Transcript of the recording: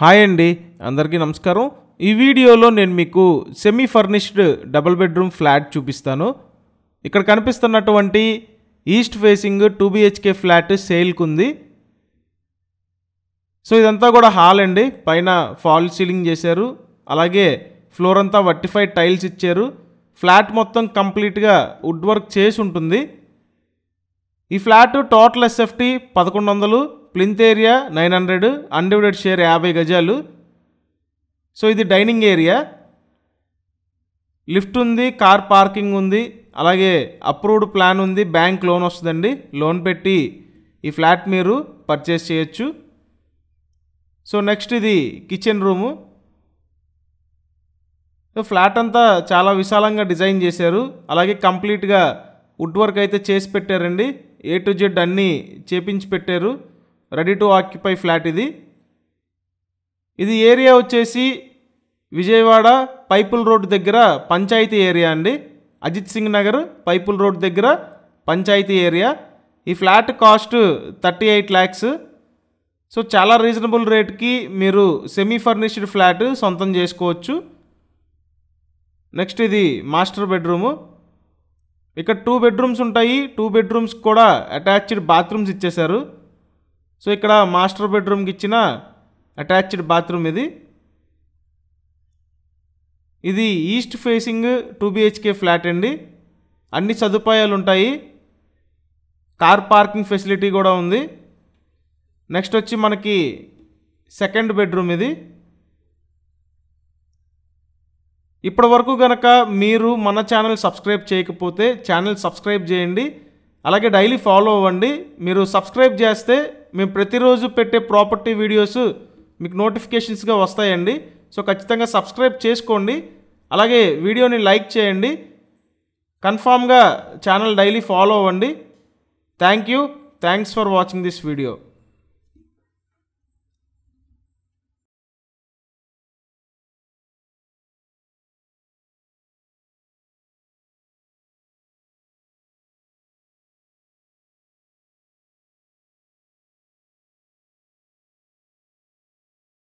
hi అండి అందరికీ నమస్కారం ఈ వీడియోలో నేను మీకు semi furnished double bedroom flat చూపిస్తాను ఇక్కడ కనిపిస్తున్నటువంటి east facing two BHK flat సేల్కి ఉంది సో ఇదంతా కూడా హాల్ అండి పైన ఫాల్ సీలింగ్ చేశారు అలాగే ఫ్లోర్ అంతా వర్టిఫైడ్ టైల్స్ ఇచ్చారు ఫ్లాట్ మొత్తం కంప్లీట్గా వుడ్ వర్క్ చేసి ఉంటుంది ఈ ఫ్లాట్ టోటల్ ఎస్ఎఫ్టీ పదకొండు వందలు plinth area nine hundred undivided share యాభై గజాలు సో ఇది డైనింగ్ ఏరియా లిఫ్ట్ ఉంది కార్ పార్కింగ్ ఉంది అలాగే అప్రూవ్డ్ ప్లాన్ ఉంది బ్యాంక్ లోన్ వస్తుందండి లోన్ పెట్టి ఈ ఫ్లాట్ మీరు పర్చేస్ చేయొచ్చు సో నెక్స్ట్ ఇది కిచెన్ రూము ఫ్లాట్ అంతా చాలా విశాలంగా డిజైన్ చేశారు అలాగే కంప్లీట్గా వుడ్ వర్క్ అయితే చేసి పెట్టారండి ఏ టు జెడ్ అన్నీ చేపించి పెట్టారు రెడీ టు ఆక్యుపై ఫ్లాట్ ఇది ఇది ఏరియా వచ్చేసి విజయవాడ పైపుల్ రోడ్ దగ్గర పంచాయతీ ఏరియా అండి అజిత్ సింగ్ నగర్ పైపుల్ రోడ్ దగ్గర పంచాయతీ ఏరియా ఈ flat cost thirty eight lakhs so చాలా రీజనబుల్ రేట్కి మీరు సెమీ ఫర్నిష్డ్ ఫ్లాట్ సొంతం చేసుకోవచ్చు నెక్స్ట్ ఇది మాస్టర్ బెడ్రూము ఇక్కడ టూ బెడ్రూమ్స్ ఉంటాయి టూ బెడ్రూమ్స్ కూడా అటాచ్డ్ బాత్రూమ్స్ ఇచ్చేశారు సో ఇక్కడ మాస్టర్ బెడ్రూమ్కి ఇచ్చిన అటాచ్డ్ బాత్రూమ్ ఇది ఇది east facing two BHK flat అండి అన్ని సదుపాయాలు ఉంటాయి కార్ పార్కింగ్ ఫెసిలిటీ కూడా ఉంది నెక్స్ట్ వచ్చి మనకి సెకండ్ బెడ్రూమ్ ఇది ఇప్పటి వరకు కనుక మీరు మన ఛానల్ సబ్స్క్రైబ్ చేయకపోతే ఛానల్ సబ్స్క్రైబ్ చేయండి అలాగే డైలీ ఫాలో అవ్వండి మీరు సబ్స్క్రైబ్ చేస్తే మేము ప్రతిరోజు పెట్టే ప్రాపర్టీ వీడియోస్ మీకు నోటిఫికేషన్స్గా వస్తాయండి సో ఖచ్చితంగా సబ్స్క్రైబ్ చేసుకోండి అలాగే వీడియోని లైక్ చేయండి కన్ఫామ్గా ఛానల్ డైలీ ఫాలో అవ్వండి thank you thanks for watching this video